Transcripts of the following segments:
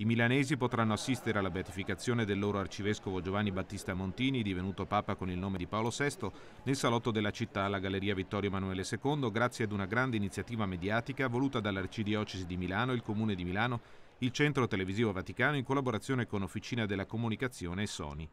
I milanesi potranno assistere alla beatificazione del loro arcivescovo Giovanni Battista Montini, divenuto Papa con il nome di Paolo VI, nel salotto della città alla Galleria Vittorio Emanuele II, grazie ad una grande iniziativa mediatica voluta dall'Arcidiocesi di Milano, il Comune di Milano, il Centro Televisivo Vaticano in collaborazione con Officina della Comunicazione e Sony.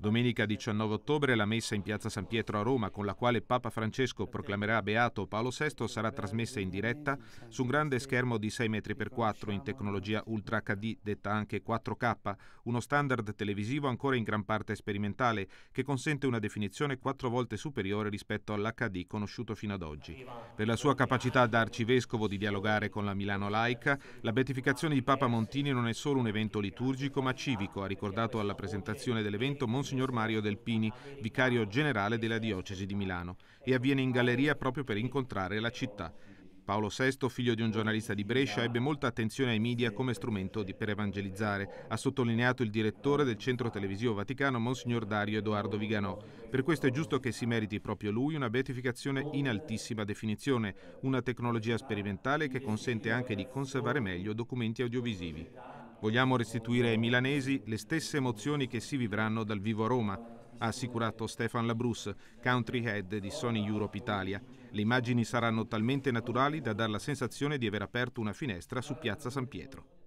Domenica 19 ottobre la messa in piazza San Pietro a Roma, con la quale Papa Francesco proclamerà beato Paolo VI, sarà trasmessa in diretta su un grande schermo di 6 metri per 4 in tecnologia Ultra HD, detta anche 4K, uno standard televisivo ancora in gran parte sperimentale, che consente una definizione quattro volte superiore rispetto all'HD conosciuto fino ad oggi. Per la sua capacità da arcivescovo di dialogare con la Milano laica, la beatificazione di Papa Montini non è solo un evento liturgico ma civico, ha ricordato alla presentazione dell'evento Monsignor Monsignor Mario Delpini, vicario generale della diocesi di Milano, e avviene in galleria proprio per incontrare la città. Paolo VI, figlio di un giornalista di Brescia, ebbe molta attenzione ai media come strumento di, per evangelizzare, ha sottolineato il direttore del centro televisivo vaticano, Monsignor Dario Edoardo Viganò. Per questo è giusto che si meriti proprio lui una beatificazione in altissima definizione, una tecnologia sperimentale che consente anche di conservare meglio documenti audiovisivi. Vogliamo restituire ai milanesi le stesse emozioni che si vivranno dal vivo a Roma, ha assicurato Stefan Labrus, country head di Sony Europe Italia. Le immagini saranno talmente naturali da dar la sensazione di aver aperto una finestra su Piazza San Pietro.